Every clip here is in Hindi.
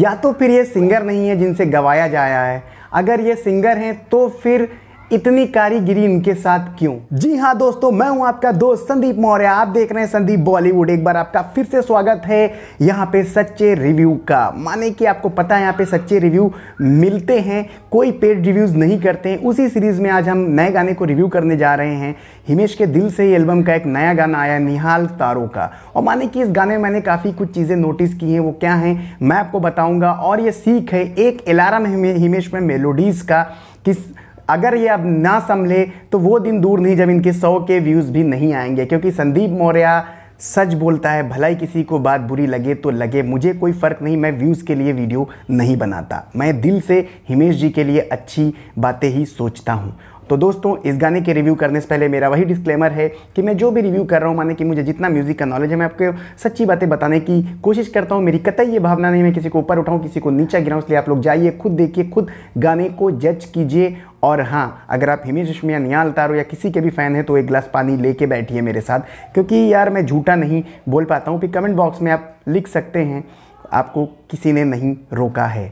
या तो फिर ये सिंगर नहीं है जिनसे गवाया जाया है अगर ये सिंगर हैं तो फिर इतनी कारीगिरी इनके साथ क्यों जी हाँ दोस्तों मैं हूं आपका दोस्त संदीप मौर्य आप देख रहे हैं संदीप बॉलीवुड एक बार आपका फिर से स्वागत है यहाँ पे सच्चे रिव्यू का माने कि आपको पता है यहाँ पे सच्चे रिव्यू मिलते हैं कोई पेड रिव्यूज़ नहीं करते हैं उसी सीरीज़ में आज हम नए गाने को रिव्यू करने जा रहे हैं हिमेश के दिल से ही एल्बम का एक नया गाना आया निहाल तारो का और माने कि इस गाने में मैंने काफ़ी कुछ चीज़ें नोटिस की हैं वो क्या हैं मैं आपको बताऊंगा और ये सीख है एक अलार्म हिमेश में मेलोडीज़ का किस अगर ये अब ना संभले तो वो दिन दूर नहीं जब इनके सौ के व्यूज़ भी नहीं आएंगे क्योंकि संदीप मौर्य सच बोलता है भलाई किसी को बात बुरी लगे तो लगे मुझे कोई फ़र्क नहीं मैं व्यूज़ के लिए वीडियो नहीं बनाता मैं दिल से हिमेश जी के लिए अच्छी बातें ही सोचता हूँ तो दोस्तों इस गाने के रिव्यू करने से पहले मेरा वही डिस्क्लेमर है कि मैं जो भी रिव्यू कर रहा हूँ माने कि मुझे जितना म्यूज़िक का नॉलेज है मैं आपको सच्ची बातें बताने की कोशिश करता हूँ मेरी कतई ये भावना नहीं मैं किसी को ऊपर उठाऊँ किसी को नीचा गिराऊँ इसलिए आप लोग जाइए खुद देखिए खुद गाने को जज कीजिए और हाँ अगर आप हिमेशमिया रेशमिया नियाल तारो या किसी के भी फ़ैन हैं तो एक गिलास पानी लेके बैठिए मेरे साथ क्योंकि यार मैं झूठा नहीं बोल पाता हूँ कि कमेंट बॉक्स में आप लिख सकते हैं आपको किसी ने नहीं रोका है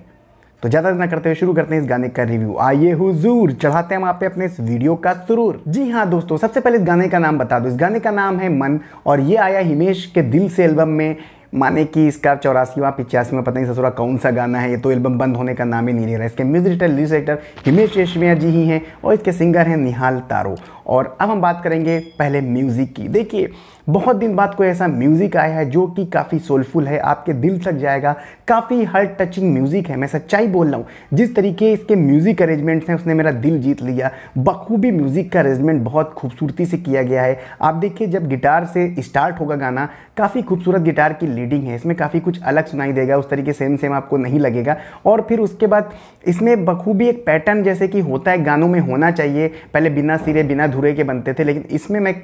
तो ज़्यादा ना करते हुए शुरू करते हैं इस गाने का रिव्यू आइए हुजूर चढ़ाते हैं हम आप पे अपने इस वीडियो का सुरूर जी हाँ दोस्तों सबसे पहले इस गाने का नाम बता दो इस गाने का नाम है मन और ये आया हिमेश के दिल से एल्बम में माने कि इसका चौरासीवा पिचासीवा पता नहीं ससुरा कौन सा गाना है ये तो एल्बम बंद होने का नाम ही नहीं ले रहा है इसके music director lyrics director Himesh Reshammiya ji ही हैं और इसके सिंगर हैं निहाल तारो और अब हम बात करेंगे पहले म्यूज़िक की देखिए बहुत दिन बाद कोई ऐसा म्यूज़िक आया है जो कि काफ़ी सोलफुल है आपके दिल तक जाएगा काफ़ी हार्ट टचिंग म्यूज़िक है मैं सच्चाई बोल रहा हूँ जिस तरीके इसके म्यूज़िक अरेंजमेंट्स हैं उसने मेरा दिल जीत लिया बखूबी म्यूज़िक का अरेंजमेंट बहुत खूबसूरती से किया गया है आप देखिए जब गिटार से स्टार्ट होगा गाना काफ़ी खूबसूरत गिटार की लीडिंग है इसमें काफ़ी कुछ अलग सुनाई देगा उस तरीके सेम सेम आपको नहीं लगेगा और फिर उसके बाद इसमें बखूबी एक पैटर्न जैसे कि होता है गानों में होना चाहिए पहले बिना सिरे बिना धुरे के बनते थे लेकिन इसमें मैं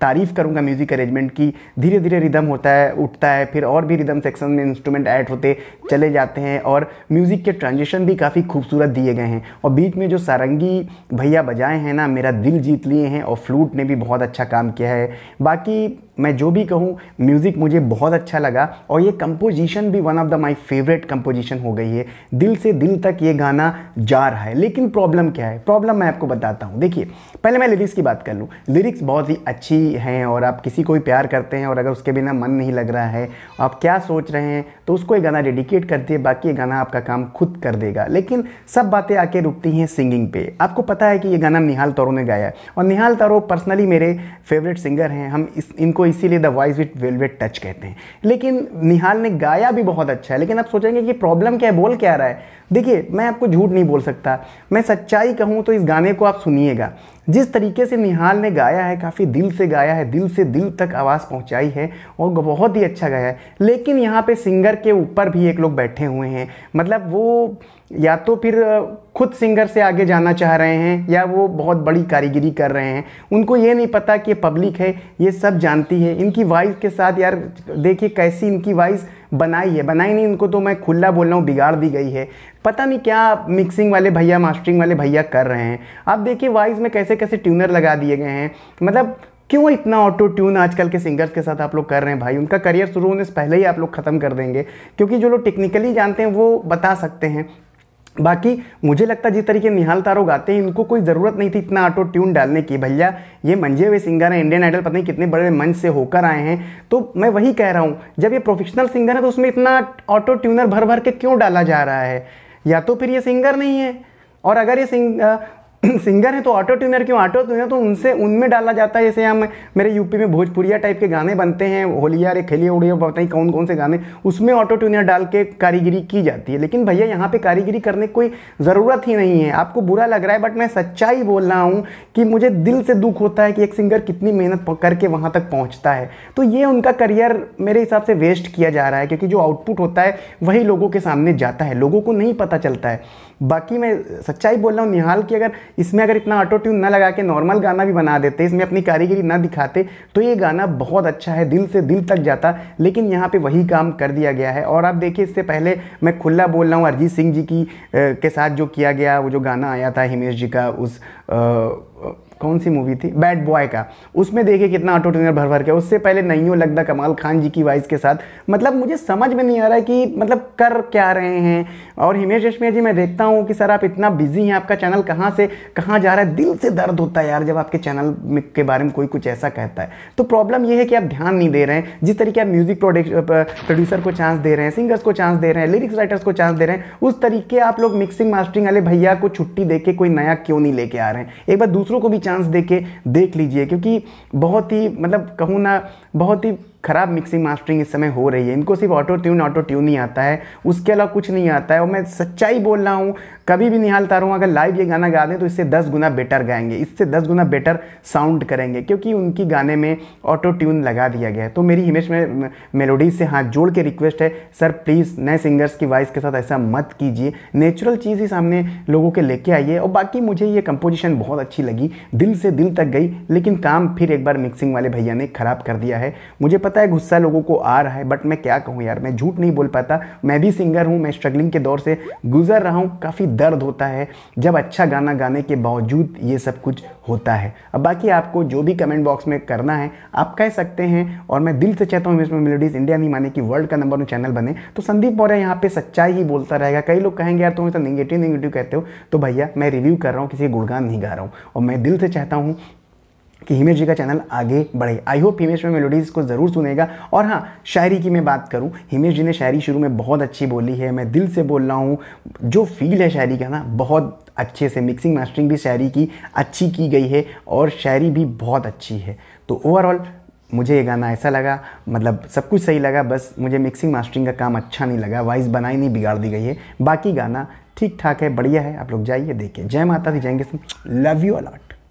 तारीफ़ करूंगा म्यूज़िक अरेंजमेंट अरेंजमेंट की धीरे धीरे रिदम होता है उठता है फिर और भी रिदम सेक्शन में इंस्ट्रूमेंट ऐड होते चले जाते हैं और म्यूज़िक के ट्रांजिशन भी काफ़ी खूबसूरत दिए गए हैं और बीच में जो सारंगी भैया बजाए हैं ना मेरा दिल जीत लिए हैं और फ्लूट ने भी बहुत अच्छा काम किया है बाकी मैं जो भी कहूँ म्यूज़िक मुझे बहुत अच्छा लगा और ये कंपोजिशन भी one of the my favourite composition हो गई है दिल से दिल तक ये गाना जा रहा है लेकिन प्रॉब्लम क्या है प्रॉब्लम मैं आपको बताता हूँ देखिए पहले मैं लिरिक्स की बात कर लूँ लिरिक्स बहुत ही अच्छी हैं और आप किसी को भी प्यार करते हैं और अगर उसके बिना मन नहीं लग रहा है आप क्या सोच रहे हैं तो उसको ये गाना डेडिकेट कर दिए बाकी ये गाना आपका काम खुद कर देगा लेकिन सब बातें आके रुकती हैं सिंगिंग पे आपको पता है कि ये गाना निहाल तौरों ने गाया है और निहाल तारो पर्सनली मेरे फेवरेट सिंगर हैं हम इस इनको इसीलिए the voice with velvet touch कहते हैं लेकिन निहाल ने गाया भी बहुत अच्छा है लेकिन आप सोचेंगे कि प्रॉब्लम क्या है बोल क्या रहा है देखिए मैं आपको झूठ नहीं बोल सकता मैं सच्चाई कहूँ तो इस गाने को आप सुनिएगा जिस तरीके से निहाल ने गाया है काफ़ी दिल से गाया है दिल से दिल तक आवाज़ पहुंचाई है और बहुत ही अच्छा गाया है लेकिन यहाँ पे सिंगर के ऊपर भी एक लोग बैठे हुए हैं मतलब वो या तो फिर खुद सिंगर से आगे जाना चाह रहे हैं या वो बहुत बड़ी कारीगरी कर रहे हैं उनको ये नहीं पता कि पब्लिक है ये सब जानती है इनकी वॉइस के साथ यार देखिए कैसी इनकी वॉइस बनाई है बनाई नहीं उनको तो मैं खुला बोल रहा हूँ बिगाड़ दी गई है पता नहीं क्या मिक्सिंग वाले भैया मास्टरिंग वाले भैया कर रहे हैं आप देखिए वॉइस में कैसे कैसे ट्यूनर लगा दिए गए हैं मतलब क्यों इतना ऑटो ट्यून आजकल के सिंगर्स के साथ आप लोग कर रहे हैं भाई उनका करियर शुरू होने से पहले ही आप लोग ख़त्म कर देंगे क्योंकि जो लोग टेक्निकली जानते हैं वो बता सकते हैं बाकी मुझे लगता है जिस तरीके निहाल तारो गाते हैं इनको कोई ज़रूरत नहीं थी इतना ऑटो ट्यून डालने की भैया ये मंजे हुए सिंगर हैं इंडियन आइडल पता नहीं कितने बड़े मंच से होकर आए हैं तो मैं वही कह रहा हूँ जब ये प्रोफेशनल सिंगर है तो उसमें इतना ऑटो ट्यूनर भर भर के क्यों डाला जा रहा है या तो फिर ये सिंगर नहीं है और अगर ये सिंग सिंगर हैं तो ऑटो ट्यूनर क्यों ऑटो ट्यूनर तो उनसे उनमें डाला जाता है जैसे हम मेरे यूपी में भोजपुरिया टाइप के गाने बनते हैं होलिया रे खेलिया उड़िया पता ही कौन कौन से गाने उसमें ऑटो ट्यूनर डाल के कारीगरी की जाती है लेकिन भैया यहाँ पर कारीगरी करने की कोई ज़रूरत ही नहीं है आपको बुरा लग रहा है बट मैं सच्चाई बोल रहा हूँ कि मुझे दिल से दुख होता है कि एक सिंगर कितनी मेहनत करके वहाँ तक पहुँचता है तो ये उनका करियर मेरे हिसाब से वेस्ट किया जा रहा है क्योंकि जो आउटपुट होता है वही लोगों के सामने जाता है लोगों को नहीं पता चलता है बाकी मैं सच्चाई बोल रहा हूँ निहाल की अगर इसमें अगर इतना ऑटो ट्यून ना लगा के नॉर्मल गाना भी बना देते इसमें अपनी कारीगरी ना दिखाते तो ये गाना बहुत अच्छा है दिल से दिल तक जाता लेकिन यहाँ पे वही काम कर दिया गया है और आप देखिए इससे पहले मैं खुला बोल रहा हूँ अरिजीत सिंह जी की के साथ जो किया गया वो जो गाना आया था हिमेश जी का उस आ, कौन सी मूवी थी बैड बॉय का उसमें देखे कितना ऑटो ट्रेनर भर भर के उससे पहले नईयो लगता कमाल खान जी की वॉइस के साथ मतलब मुझे समझ में नहीं आ रहा है कि मतलब कर क्या रहे हैं और हिमेश रेशमिया जी मैं देखता हूँ कि सर आप इतना बिजी हैं आपका चैनल कहाँ से कहाँ जा रहा है दिल से दर्द होता है यार जब आपके चैनल के बारे में कोई कुछ ऐसा कहता है तो प्रॉब्लम यह है कि आप ध्यान नहीं दे रहे हैं जिस तरीके आप म्यूजिक प्रोड्यूसर को चांस दे रहे हैं सिंगर्स को चांस दे रहे हैं लिरिक्स राइटर्स को चांस दे रहे हैं उस तरीके आप लोग मिक्सिंग मास्टरिंग वाले भैया को छुट्टी दे कोई नया क्यों नहीं लेके आ रहे हैं एक बार दूसरों को भी चांस चांस दे के देख लीजिए क्योंकि बहुत ही मतलब कहूँ ना बहुत ही खराब मिक्सिंग मास्टरिंग इस समय हो रही है इनको सिर्फ ऑटो ट्यून ऑटो ट्यून ही आता है उसके अलावा कुछ नहीं आता है और मैं सच्चाई बोल रहा हूँ कभी भी निहाल तारूँ अगर लाइव ये गाना गा दें तो इससे दस गुना बेटर गाएंगे इससे दस गुना बेटर साउंड करेंगे क्योंकि उनकी गाने में ऑटो ट्यून लगा दिया गया है तो मेरी हिमेश में मेलोडी से हाथ जोड़ के रिक्वेस्ट है सर प्लीज़ नए सिंगर्स की वॉइस के साथ ऐसा मत कीजिए नेचुरल चीज़ ही सामने लोगों के लेके आइए और बाकी मुझे ये कंपोजिशन बहुत अच्छी लगी दिल से दिल तक गई लेकिन काम फिर एक बार मिक्सिंग वाले भैया ने ख़राब कर दिया है मुझे पता पता है गुस्सा लोगों को आ रहा है बट मैं क्या कहूँ यार मैं झूठ नहीं बोल पाता मैं भी सिंगर हूँ मैं स्ट्रगलिंग के दौर से गुजर रहा हूँ काफ़ी दर्द होता है जब अच्छा गाना गाने के बावजूद ये सब कुछ होता है अब बाकी आपको जो भी कमेंट बॉक्स में करना है आप कह सकते हैं और मैं दिल से चाहता हूँ इसमें मेलोडीज इंडिया नहीं माने कि वर्ल्ड का नंबर वन चैनल बने तो संदीप मौर्य यहाँ पर सच्चाई ही बोलता रहेगा कई लोग कहेंगे यार तुम तो निगेटिव निगेटिव कहते हो तो भैया मैं रिव्यू कर रहा हूँ किसी गुड़गान नहीं गा रहा हूँ और मैं दिल से चाहता हूँ कि हिमेश जी का चैनल आगे बढ़े आई होप हिमेश में मेलोडीज़ को ज़रूर सुनेगा और हाँ शायरी की मैं बात करूँ हिमेश जी ने शायरी शुरू में बहुत अच्छी बोली है मैं दिल से बोल रहा हूँ जो फील है शायरी का ना बहुत अच्छे से मिक्सिंग मास्टरिंग भी शायरी की अच्छी की गई है और शायरी भी बहुत अच्छी है तो ओवरऑल मुझे ये गाना ऐसा लगा मतलब सब कुछ सही लगा बस मुझे मिक्सिंग मास्टरिंग का काम अच्छा नहीं लगा वॉइस बनाई नहीं बिगाड़ दी गई है बाकी गाना ठीक ठाक है बढ़िया है आप लोग जाइए देखिए जय माता दी जय लव यू अलॉट